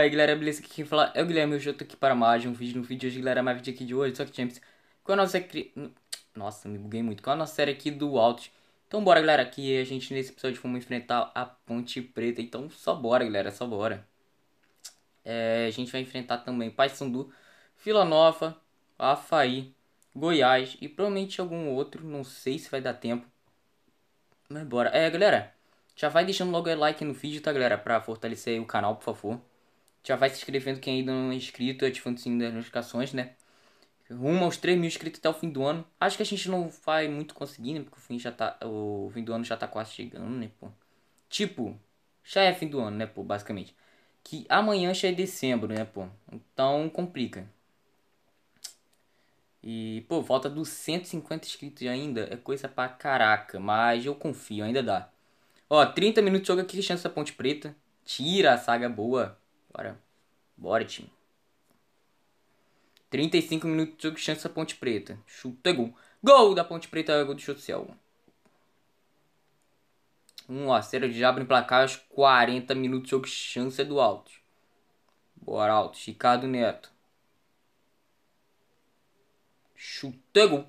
aí galera, beleza? Aqui quem fala é o Guilherme, hoje eu tô aqui para mais um vídeo, no vídeo hoje galera, mais vídeo aqui de hoje, só que Champions com a nossa... Nossa, me buguei muito, com a nossa série aqui do Alt Então bora galera, aqui a gente nesse episódio vamos enfrentar a Ponte Preta, então só bora galera, só bora é, A gente vai enfrentar também Paysandu, Vila Nova, Afaí, Goiás e provavelmente algum outro, não sei se vai dar tempo Mas bora, é galera, já vai deixando logo o like no vídeo, tá galera, pra fortalecer o canal por favor já vai se inscrevendo quem ainda não é inscrito, ativando é o sininho assim, das notificações, né? Rumo aos 3 mil inscritos até o fim do ano. Acho que a gente não vai muito conseguir, né? Porque o fim, já tá, o fim do ano já tá quase chegando, né, pô? Tipo, já é fim do ano, né, pô, basicamente. Que amanhã já é dezembro, né, pô? Então complica. E, pô, volta dos 150 inscritos ainda é coisa pra caraca, mas eu confio, ainda dá. Ó, 30 minutos de jogo aqui, chance da Ponte Preta. Tira a saga boa. Bora. Bora, time. 35 minutos de chance da Ponte Preta. Chuta, gol. Gol da Ponte Preta, gol do chute céu. 1 Um acero de em placar aos 40 minutos de jogo, chance é do Alto. Bora, Alto. Ricardo Neto. Chuta, gol.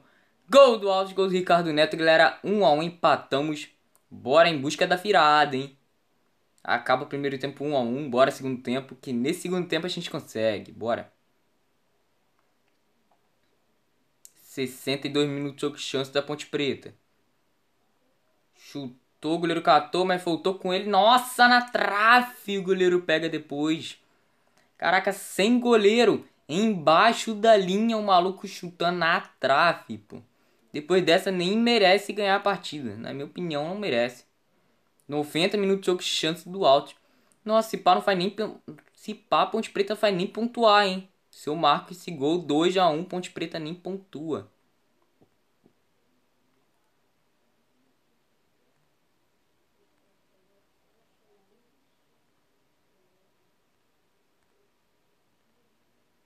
Gol do Alto, gol do Ricardo Neto, galera. 1 um a 1 um, empatamos. Bora em busca da virada, hein? Acaba o primeiro tempo 1 um a 1 um, bora segundo tempo, que nesse segundo tempo a gente consegue, bora. 62 minutos sobre chance da Ponte Preta. Chutou, o goleiro catou, mas faltou com ele. Nossa, na trave! O goleiro pega depois. Caraca, sem goleiro. Embaixo da linha, o maluco chutando na trave, pô. Depois dessa, nem merece ganhar a partida. Na minha opinião, não merece. 90 minutos de jogo chance do alto. Nossa, se pá não faz nem. Se pá, Ponte Preta faz nem pontuar, hein? Se eu marco esse gol 2x1, Ponte Preta nem pontua.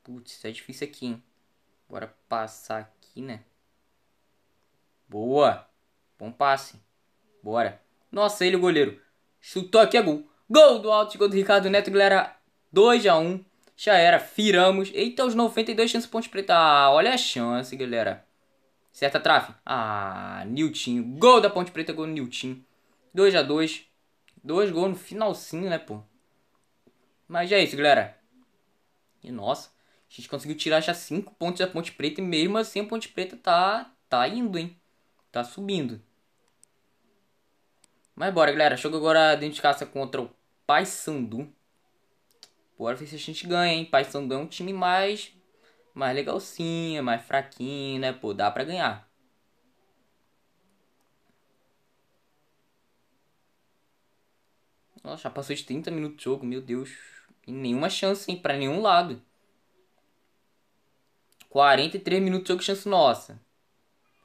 Putz, é difícil aqui, hein? Bora passar aqui, né? Boa! Bom passe. Bora. Nossa, ele o goleiro. Chutou aqui a é gol. Gol do alto, gol do Ricardo Neto, galera. 2x1. Já era, firamos. Eita, os 92 chances pontos preta. Ah, olha a chance, galera. Certa trave. Ah, Niltinho. Gol da Ponte Preta, gol do Niltinho. 2x2. Dois gols no finalzinho, né, pô? Mas é isso, galera. E nossa, a gente conseguiu tirar já 5 pontos da Ponte Preta e mesmo assim a Ponte Preta tá, tá indo, hein? Tá subindo. Mas bora, galera. Jogo agora dentro de casa contra o Paysandu. Bora ver se a gente ganha, hein? Paysandu é um time mais... Mais legalzinho, mais fraquinho, né? Pô, dá pra ganhar. Nossa, já passou de 30 minutos de jogo, meu Deus. E nenhuma chance, hein? Pra nenhum lado. 43 minutos de jogo, chance nossa.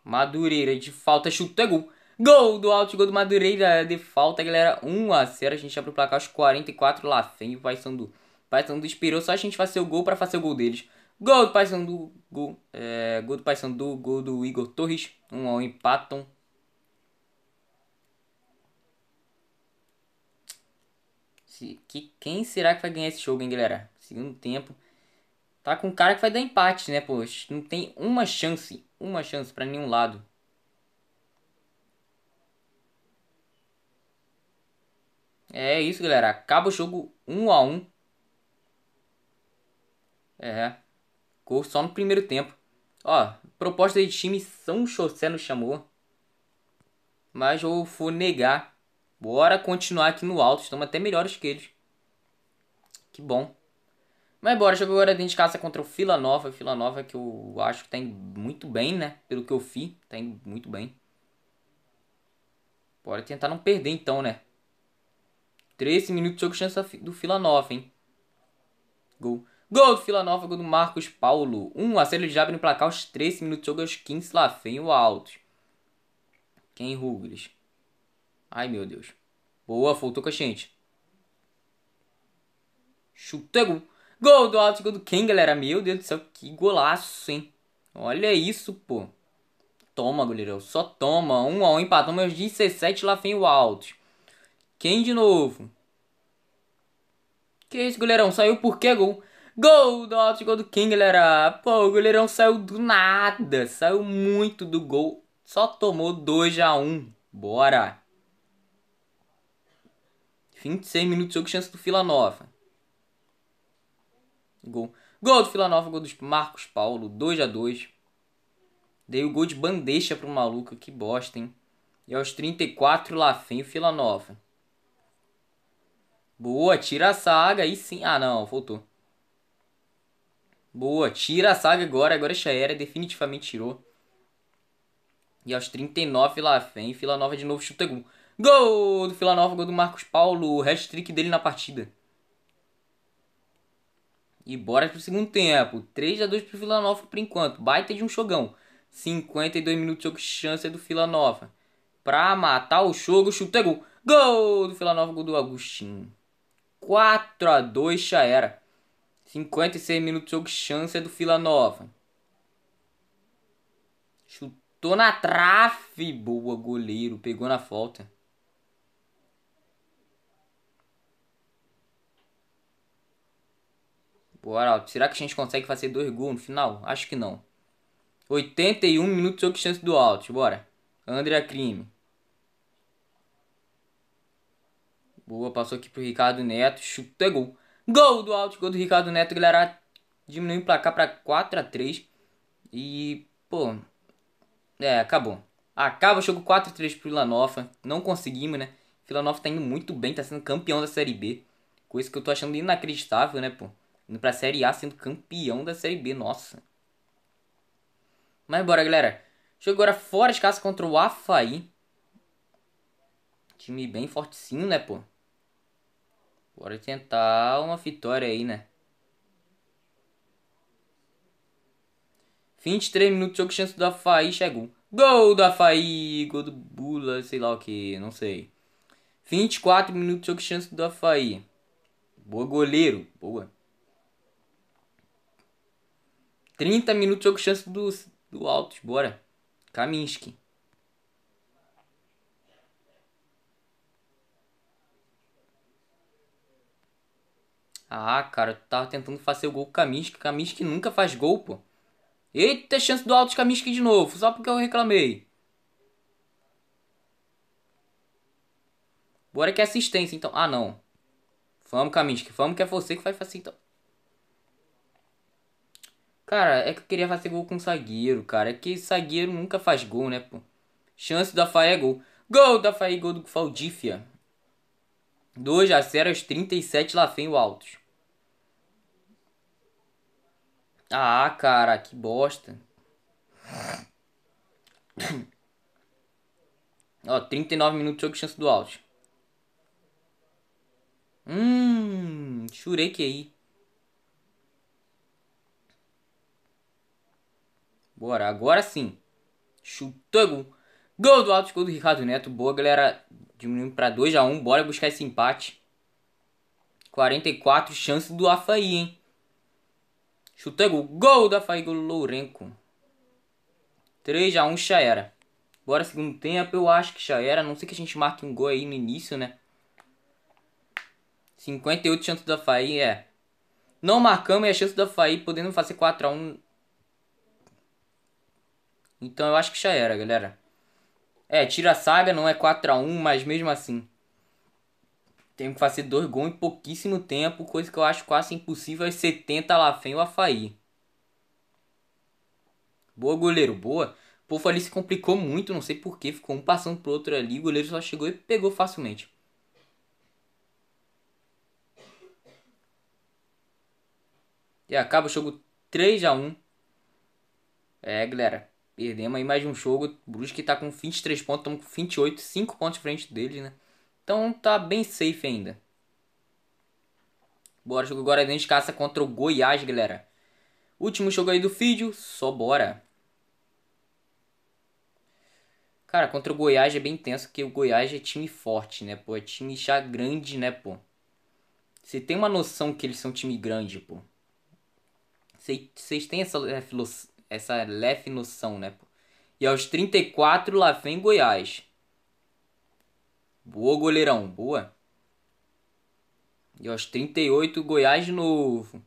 Madureira de falta, chuta, é gol. Gol do Alto, gol do Madureira de falta, galera. 1 a 0 A gente abre o placar aos 44. Lá vem o Paysandu. Paysandu esperou só a gente fazer o gol para fazer o gol deles. Gol do Paysandu, gol, é, gol do Paysandu, gol do Igor Torres. 1 a 1 empatam. Se, que, quem será que vai ganhar esse jogo, hein, galera? Segundo tempo. Tá com um cara que vai dar empate, né, poxa? Não tem uma chance, uma chance para nenhum lado. É isso, galera. Acaba o jogo 1 a 1 É. Gol só no primeiro tempo. Ó, proposta de time São José nos chamou. Mas eu vou negar. Bora continuar aqui no alto. Estamos até melhores que eles. Que bom. Mas bora, jogar agora dentro de casa contra o Fila Nova. Fila Nova que eu acho que tá indo muito bem, né? Pelo que eu vi, tá indo muito bem. Bora tentar não perder então, né? 13 minutos, de jogo chance do Fila Nova, hein? Gol. Gol do Fila Nova, gol do Marcos Paulo. 1 um, a 0 ele já abre no placar os 13 minutos, de jogo aos é 15, lá vem o Alto. Quem Rugles? Ai, meu Deus. Boa, faltou com a gente. Chuta, gol. Gol do Alto, gol do Ken, galera. Meu Deus do céu, que golaço, hein? Olha isso, pô. Toma, goleirão. Só toma. 1 um a 1 um, empatamos aos 17, lá vem o Alto. Quem de novo? Que isso, goleirão? Saiu por quê, gol? Gol do Náutico, gol do King, galera. Pô, o goleirão saiu do nada. Saiu muito do gol. Só tomou 2 x 1 um. Bora. 26 minutos de jogo, chance do Fila Nova. Gol. Gol do Fila Nova, gol do Marcos Paulo. 2 x 2 Dei o gol de bandeja pro maluco. Que bosta, hein? E aos 34, lá vem o Fila Nova. Boa, tira a saga. Aí sim. Ah, não, voltou. Boa, tira a saga agora. Agora já era, definitivamente tirou. E aos 39, lá vem Fila Nova de novo, chuta gol. Gol do Fila Nova, gol do Marcos Paulo. O hat-trick dele na partida. E bora pro segundo tempo. 3 a 2 pro Vila Nova por enquanto. Baita de um jogão. 52 minutos de jogo, chance é do Vila Nova. Pra matar o jogo, chuta gol. Gol do Vila Nova, gol do Agostinho. 4 a 2 já era. 56 minutos de jogo, chance é do Vila Nova. Chutou na trave. Boa, goleiro. Pegou na falta. Bora, Alto. Será que a gente consegue fazer dois gols no final? Acho que não. 81 minutos de jogo, chance do Alto. Bora. André Crime. Boa, passou aqui pro Ricardo Neto. Chuta é gol. Gol do alto, gol do Ricardo Neto. Galera, diminuiu o placar para 4 a 3 E, pô, é, acabou. Acaba o jogo 4 a 3 pro Villanova. Não conseguimos, né? Villanova tá indo muito bem, tá sendo campeão da Série B. Coisa que eu tô achando inacreditável, né, pô? Indo pra Série A sendo campeão da Série B, nossa. Mas bora, galera. Jogo agora fora de casa contra o Afaí. Time bem fortinho, né, pô? Bora tentar uma vitória aí, né? 23 minutos, jogo chance do Afaí, chegou. Gol do Afaí, gol do Bula, sei lá o que, não sei. 24 minutos, jogo chance do Afaí. Boa goleiro, boa. 30 minutos, jogo chance do, do Altos, bora. Kaminski. Ah, cara, tu tava tentando fazer o gol com o Kaminsky. Kaminsky nunca faz gol, pô. Eita, chance do alto de Kaminsky de novo, só porque eu reclamei. Bora que é assistência, então. Ah, não. Vamos, Kaminsky. Vamos que é você que vai fazer, então. Cara, é que eu queria fazer gol com o zagueiro, cara. É que zagueiro nunca faz gol, né, pô? Chance da é gol. Gol da Faé, gol do Faldífia. 2 a 0 Jaceras, 37 lá o Altos. Ah, cara, que bosta. Ó, 39 minutos de chance do Altos. Hum, chorei que aí. Bora, agora sim. Chutou gol. Gol do Altos, gol do Ricardo Neto. Boa, galera. Diminuindo para 2 a 1 Bora buscar esse empate. 44 chance do Afaí, hein? Chuta gol. Gol do Afaí, gol do Lourenco. 3 a 1 já era. Bora segundo tempo, eu acho que já era. A não sei que a gente marque um gol aí no início, né? 58 chance do Afaí, é. Não marcamos e a chance do Afaí podendo fazer 4 a 1 Então eu acho que já era, galera. É, tira a saga, não é 4 a 1 mas mesmo assim. tem que fazer dois gols em pouquíssimo tempo, coisa que eu acho quase impossível é aos 70 lá fem o Afaí. Boa, goleiro, boa. O povo ali se complicou muito, não sei porquê, ficou um passando pro outro ali, o goleiro só chegou e pegou facilmente. E acaba o jogo 3 a 1 É, galera. Perdemos aí mais um jogo. O Brusque tá com 23 pontos, estamos com 28, 5 pontos frente deles, né? Então tá bem safe ainda. Bora, jogo agora dentro de caça contra o Goiás, galera. Último jogo aí do vídeo, só bora. Cara, contra o Goiás é bem tenso, porque o Goiás é time forte, né, pô? É time já grande, né, pô? Você tem uma noção que eles são time grande, pô. Vocês têm essa é, essa leve noção, né? E aos 34, lá vem Goiás. Boa, goleirão, boa. E aos 38, Goiás de novo.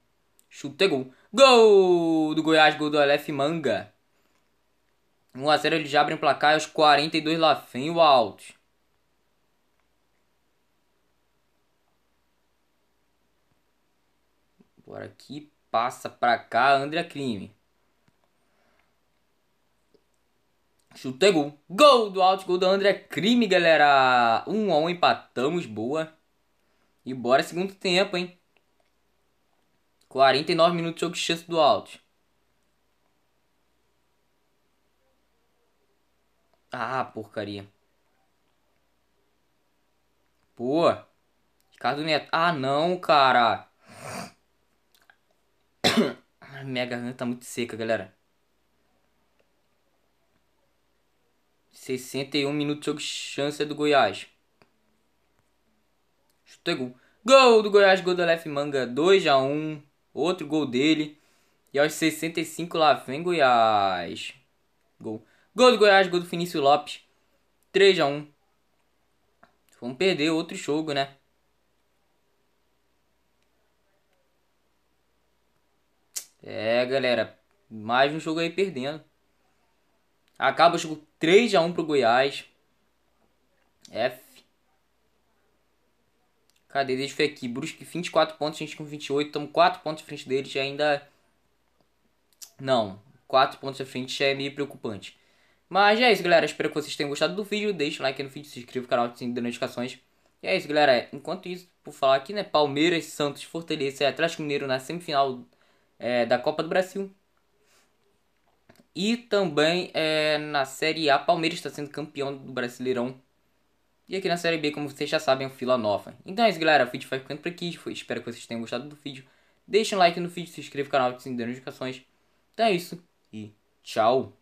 Chute é gol. Gol do Goiás, gol do Aleph Manga. 1x0 eles abrem placar e aos 42 lá vem o Altos. Bora aqui, passa pra cá, André Crime. Chutei gol. Gol do alto, gol do André Crime, galera. 1 um a 1 um, empatamos, boa. E bora segundo tempo, hein? 49 minutos de jogo de chance do alto. Ah, porcaria. Pô. Ricardo Neto. Ah, não, cara. Minha garganta tá muito seca, galera. 61 minutos sobre chance do Goiás. Chutei gol. Gol do Goiás, gol do Aleph Manga, 2x1. Outro gol dele. E aos 65 lá vem Goiás. Gol. Gol do Goiás, gol do Vinícius Lopes. 3x1. Vamos perder outro jogo, né? É, galera. Mais um jogo aí perdendo. Acaba o jogo 3 a 1 pro Goiás. F. Cadê? Deixa eu ver aqui. Brusque 24 pontos, a gente com 28. Estamos 4 pontos à frente deles e ainda... Não. 4 pontos à frente já é meio preocupante. Mas é isso, galera. Espero que vocês tenham gostado do vídeo. Deixa o like no vídeo, se inscreva no canal, ative as notificações. E é isso, galera. Enquanto isso, por falar aqui, né? Palmeiras, Santos, Fortaleza e Atlético Mineiro na semifinal é, da Copa do Brasil. E também é, na Série A, Palmeiras está sendo campeão do Brasileirão. E aqui na Série B, como vocês já sabem, é o Fila Nova. Então é isso, galera. O vídeo vai ficando por aqui. Espero que vocês tenham gostado do vídeo. Deixe um like no vídeo, se inscreva no canal, ative as notificações. Então é isso e tchau!